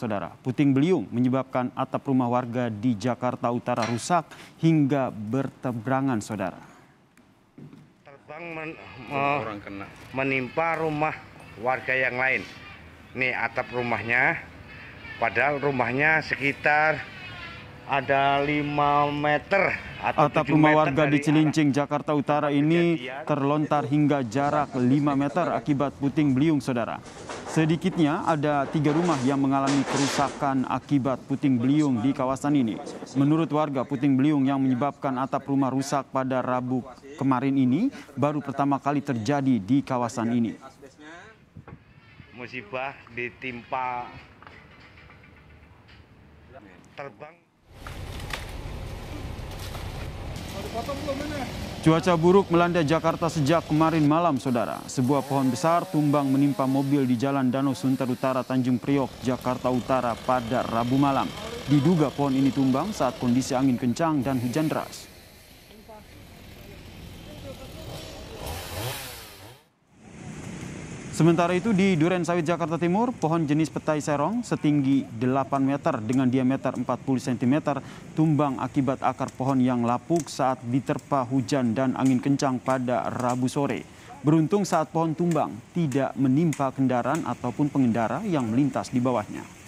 Saudara, puting beliung menyebabkan atap rumah warga di Jakarta Utara rusak hingga bertebrangan, Saudara. Terbang men, uh, kena. menimpa rumah warga yang lain. Nih atap rumahnya, padahal rumahnya sekitar ada 5 meter atau atap rumah meter warga di Cilincing, Jakarta Utara ini terlontar hingga jarak 5 meter akibat puting beliung, saudara. Sedikitnya ada tiga rumah yang mengalami kerusakan akibat puting beliung di kawasan ini. Menurut warga, puting beliung yang menyebabkan atap rumah rusak pada Rabu kemarin ini baru pertama kali terjadi di kawasan ini. Musibah ditimpa terbang. Cuaca buruk melanda Jakarta sejak kemarin malam, saudara. Sebuah pohon besar tumbang menimpa mobil di Jalan Danau Sunter Utara, Tanjung Priok, Jakarta Utara pada Rabu malam. Diduga pohon ini tumbang saat kondisi angin kencang dan hujan deras. Sementara itu di Duren Sawit Jakarta Timur, pohon jenis petai serong setinggi 8 meter dengan diameter 40 cm tumbang akibat akar pohon yang lapuk saat diterpa hujan dan angin kencang pada Rabu sore. Beruntung saat pohon tumbang tidak menimpa kendaraan ataupun pengendara yang melintas di bawahnya.